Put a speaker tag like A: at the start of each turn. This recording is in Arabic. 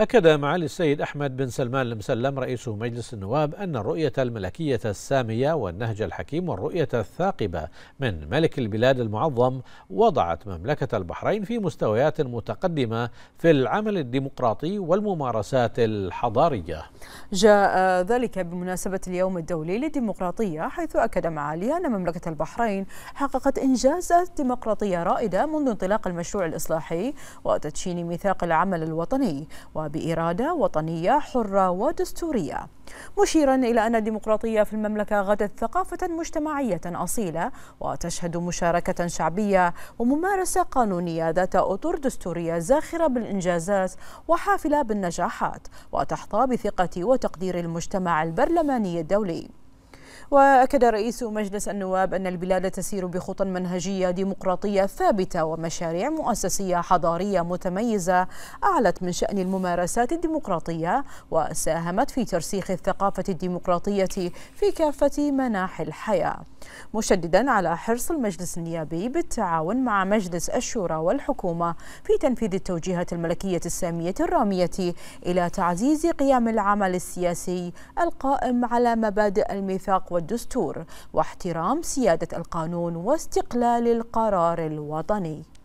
A: أكد معالي السيد أحمد بن سلمان المسلم رئيس مجلس النواب أن الرؤية الملكية السامية والنهج الحكيم والرؤية الثاقبة من ملك البلاد المعظم وضعت مملكة البحرين في مستويات متقدمة في العمل الديمقراطي والممارسات الحضارية.
B: جاء ذلك بمناسبة اليوم الدولي للديمقراطية حيث أكد معالي أن مملكة البحرين حققت إنجازات ديمقراطية رائدة منذ انطلاق المشروع الإصلاحي وتدشين ميثاق العمل الوطني. باراده وطنية حرة ودستورية مشيرا إلى أن الديمقراطية في المملكة غدت ثقافة مجتمعية أصيلة وتشهد مشاركة شعبية وممارسة قانونية ذات أطر دستورية زاخرة بالإنجازات وحافلة بالنجاحات وتحظى بثقة وتقدير المجتمع البرلماني الدولي وأكد رئيس مجلس النواب أن البلاد تسير بخطى منهجية ديمقراطية ثابتة ومشاريع مؤسسية حضارية متميزة أعلت من شأن الممارسات الديمقراطية وساهمت في ترسيخ الثقافة الديمقراطية في كافة مناحي الحياة مشددا على حرص المجلس النيابي بالتعاون مع مجلس الشورى والحكومة في تنفيذ التوجيهات الملكية السامية الرامية إلى تعزيز قيام العمل السياسي القائم على مبادئ الميثاق والدستور واحترام سيادة القانون واستقلال القرار الوطني